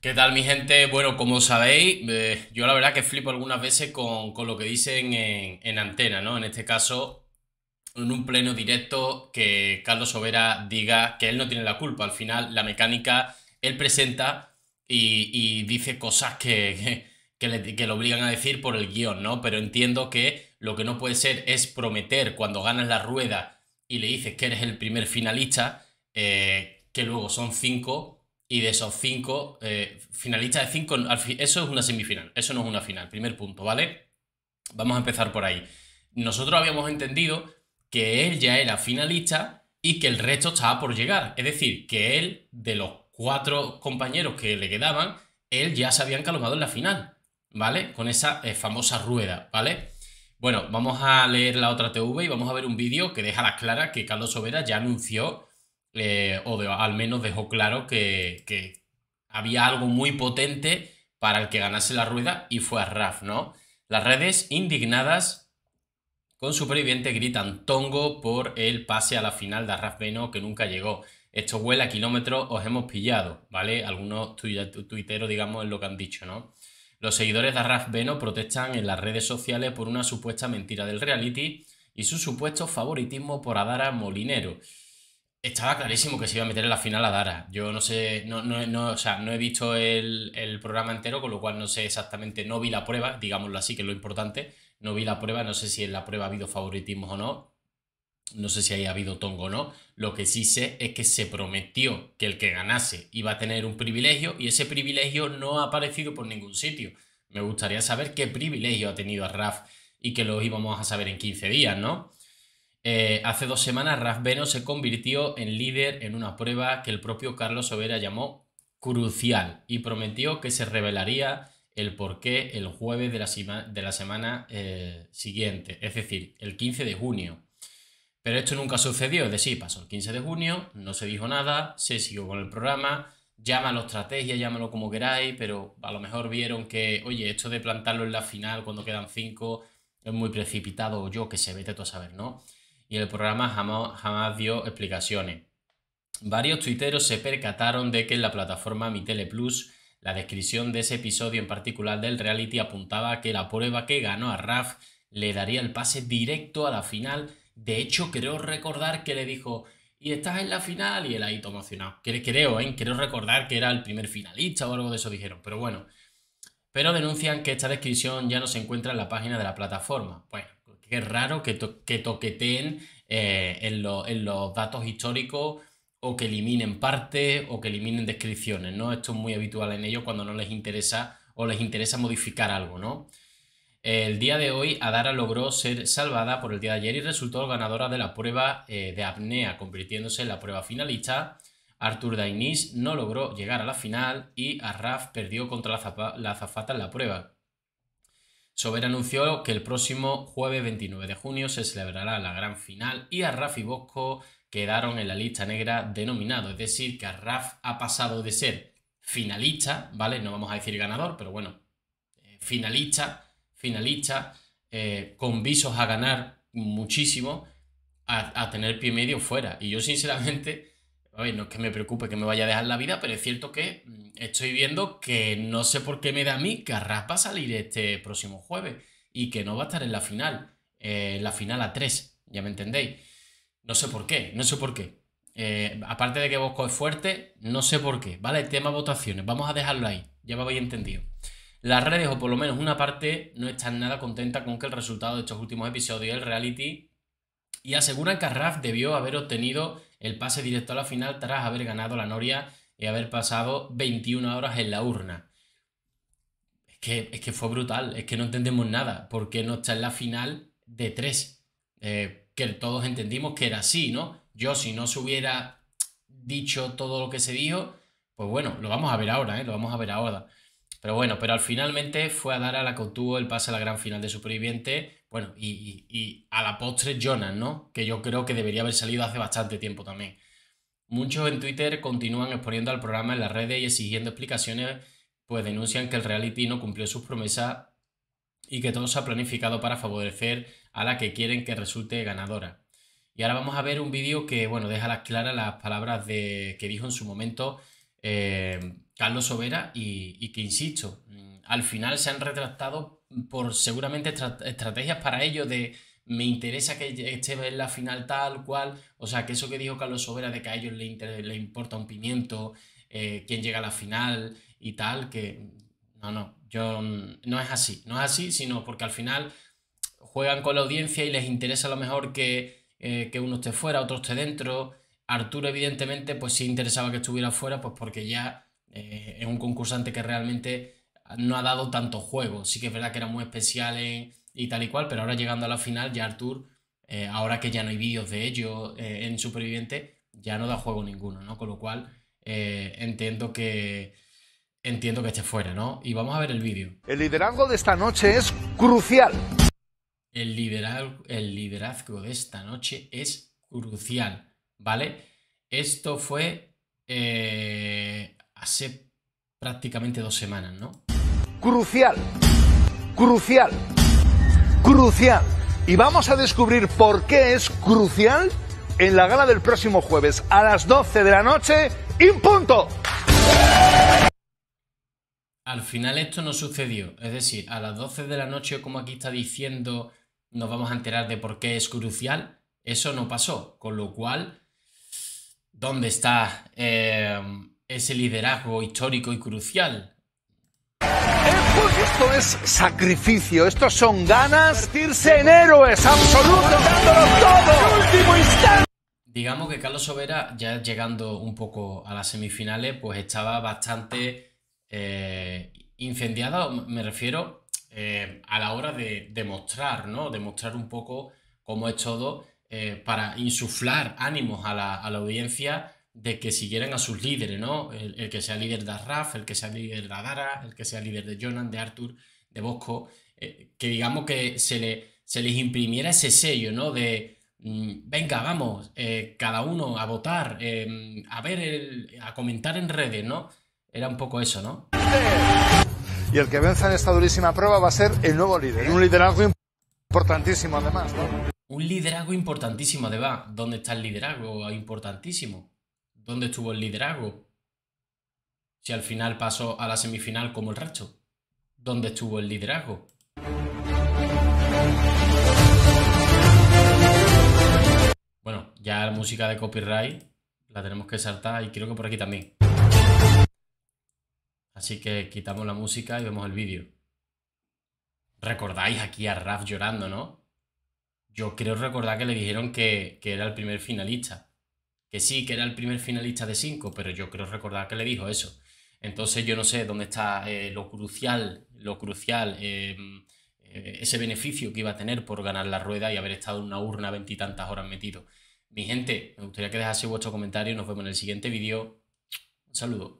¿Qué tal mi gente? Bueno, como sabéis, eh, yo la verdad que flipo algunas veces con, lo que dicen en, antena, ¿no? En este caso, en un pleno directo que Carlos Overa diga que él no tiene la culpa. Al final, la mecánica, él presenta y, dice cosas que, le, obligan a decir por el guión, ¿no? Pero entiendo que lo que no puede ser es prometer cuando ganas la rueda y le dices que eres el primer finalista, eh, que luego son cinco y de esos cinco, eh, finalistas de cinco, eso es una semifinal, eso no es una final, primer punto, ¿vale? Vamos a empezar por ahí. Nosotros habíamos entendido que él ya era finalista y que el resto estaba por llegar. Es decir, que él, de los cuatro compañeros que le quedaban, él ya se había encalomado en la final, ¿vale? Con esa eh, famosa rueda, ¿vale? Bueno, vamos a leer la otra TV y vamos a ver un vídeo que deja la clara que Carlos Sobera ya anunció eh, o al menos dejó claro que, había algo muy potente para el que ganase la rueda y fue a Raf, ¿no? Las redes indignadas con superviviente gritan tongo por el pase a la final de Raf Beno que nunca llegó. Esto huele a kilómetros, os hemos pillado, ¿vale? Algunos tuiteros, digamos, es lo que han dicho, ¿no? Los seguidores de Raf Beno protestan en las redes sociales por una supuesta mentira del reality y su supuesto favoritismo por Adara Molinero. Estaba clarísimo que se iba a meter en la final a Dara. Yo no sé, no, no, no, o sea, no he visto el, programa entero, con lo cual no sé exactamente, no vi la prueba, digámoslo así, que es lo importante. No vi la prueba, no sé si en la prueba ha habido favoritismos o no. No sé si haya habido tongo o no. Lo que sí sé es que se prometió que el que ganase iba a tener un privilegio y ese privilegio no ha aparecido por ningún sitio. Me gustaría saber qué privilegio ha tenido a Raf y que lo íbamos a saber en 15 días, ¿no? Eh, hace dos semanas Rasbeno se convirtió en líder en una prueba que el propio Carlos Sobera llamó crucial y prometió que se revelaría el porqué el jueves de la, semana eh, siguiente, es decir, el 15 de junio. Pero esto nunca sucedió, es decir, pasó el 15 de junio, no se dijo nada, se siguió con el programa, llámalo estrategia, llámalo como queráis, pero a lo mejor vieron que, oye, esto de plantarlo en la final cuando quedan cinco es muy precipitado, o yo que se vete tú a saber, ¿no? y el programa jamás, jamás dio explicaciones. Varios tuiteros se percataron de que en la plataforma Mi Plus la descripción de ese episodio en particular del reality apuntaba que la prueba que ganó a Raf le daría el pase directo a la final. De hecho, creo recordar que le dijo, y estás en la final, y él ahí todo emocionado. Creo, ¿eh? Creo recordar que era el primer finalista o algo de eso dijeron, pero bueno. Pero denuncian que esta descripción ya no se encuentra en la página de la plataforma. Bueno, qué raro que, toqueteen eh, en, los datos históricos o que eliminen partes o que eliminen descripciones, ¿no? Esto es muy habitual en ellos cuando no les interesa o les interesa modificar algo, ¿no? El día de hoy, Adara logró ser salvada por el día de ayer y resultó ganadora de la prueba eh, de apnea, convirtiéndose en la prueba finalista. Arthur Dainis no logró llegar a la final y Arraf perdió contra la, la azafata en la prueba, Sober anunció que el próximo jueves 29 de junio se celebrará la gran final y a Raf y Bosco quedaron en la lista negra denominado. Es decir, que a Raf ha pasado de ser finalista, ¿vale? No vamos a decir ganador, pero bueno, eh, finalista, finalista, eh, con visos a ganar muchísimo, a, a tener pie medio fuera. Y yo sinceramente a no es que me preocupe que me vaya a dejar la vida, pero es cierto que mm, estoy viendo que no sé por qué me da a mí que Arras va a salir este próximo jueves y que no va a estar en la final, eh, la final a 3, ya me entendéis. No sé por qué, no sé por qué. Eh, aparte de que Bosco es fuerte, no sé por qué, ¿vale? Tema votaciones, vamos a dejarlo ahí, ya me habéis entendido. Las redes, o por lo menos una parte, no están nada contenta con que el resultado de estos últimos episodios del reality y aseguran que Raf debió haber obtenido el pase directo a la final tras haber ganado la Noria y haber pasado 21 horas en la urna. Es que, es que fue brutal, es que no entendemos nada, porque no está en la final de tres, eh, que todos entendimos que era así, ¿no? Yo si no se hubiera dicho todo lo que se dijo, pues bueno, lo vamos a ver ahora, ¿eh? Lo vamos a ver ahora. Pero bueno, pero al finalmente fue a dar a la Contuvo el pase a la gran final de superviviente bueno, y, a la postre Jonas, ¿no? Que yo creo que debería haber salido hace bastante tiempo también. Muchos en Twitter continúan exponiendo al programa en las redes y exigiendo explicaciones, pues denuncian que el reality no cumplió sus promesas y que todo se ha planificado para favorecer a la que quieren que resulte ganadora. Y ahora vamos a ver un vídeo que, bueno, deja las claras las palabras de, que dijo en su momento eh, Carlos Sobera y, y que, insisto, mm, al final se han retractado por seguramente estrategias para ello de me interesa que esté en la final tal cual, o sea, que eso que dijo Carlos Sobera de que a ellos les, le importa un pimiento, eh, quién llega a la final y tal, que no, no, yo no es así, no es así, sino porque al final juegan con la audiencia y les interesa lo mejor eh, que, uno esté fuera, otro esté dentro. Arturo, evidentemente, pues sí interesaba que estuviera fuera, pues porque ya eh, es un concursante que realmente no ha dado tanto juego. Sí que es verdad que era muy especial y tal y cual, pero ahora llegando a la final, ya Artur, eh, ahora que ya no hay vídeos de ello eh, en Superviviente, ya no da juego ninguno, ¿no? Con lo cual eh, entiendo que. Entiendo que esté fuera, ¿no? Y vamos a ver el vídeo. El liderazgo de esta noche es crucial. El, el liderazgo de esta noche es crucial, ¿vale? Esto fue hace prácticamente dos semanas, ¿no? crucial, crucial, crucial. Y vamos a descubrir por qué es crucial en la gala del próximo jueves a las 12 de la noche, ¡in punto! Al final esto no sucedió, es decir, a las 12 de la noche, como aquí está diciendo, nos vamos a enterar de por qué es crucial, eso no pasó, con lo cual, ¿dónde está eh, ese liderazgo histórico y crucial? Pues esto es sacrificio, estos son ganas, irse en héroes absolutos, dándolo todo. Último instante. Digamos que Carlos Sobera, ya llegando un poco a las semifinales, pues estaba bastante eh, incendiada, me refiero eh, a la hora de demostrar, ¿no? Demostrar un poco cómo es todo eh, para insuflar ánimos a la, a la audiencia de que siguieran a sus líderes, ¿no? El, que sea líder de Arraf, el que sea líder de Adara, el que sea líder de Jonan, de Arthur, de Bosco, eh, que digamos que se, le, se les imprimiera ese sello, ¿no? De, mm, venga, vamos, eh, cada uno a votar, eh, a ver, el, a comentar en redes, ¿no? Era un poco eso, ¿no? Y el que venza en esta durísima prueba va a ser el nuevo líder. Un liderazgo importantísimo, además, ¿no? Un liderazgo importantísimo, además. ¿Dónde está el liderazgo importantísimo? ¿Dónde estuvo el liderazgo? Si al final pasó a la semifinal como el resto. ¿Dónde estuvo el liderazgo? Bueno, ya la música de copyright la tenemos que saltar y creo que por aquí también. Así que quitamos la música y vemos el vídeo. Recordáis aquí a Raf llorando, ¿no? Yo creo recordar que le dijeron que, que era el primer finalista que sí, que era el primer finalista de cinco, pero yo creo recordar que le dijo eso. Entonces yo no sé dónde está eh, lo crucial, lo crucial, em, eh, ese beneficio que iba a tener por ganar la rueda y haber estado en una urna veintitantas horas metido. Mi gente, me gustaría que dejase vuestro comentario. Nos vemos en el siguiente vídeo. Un saludo.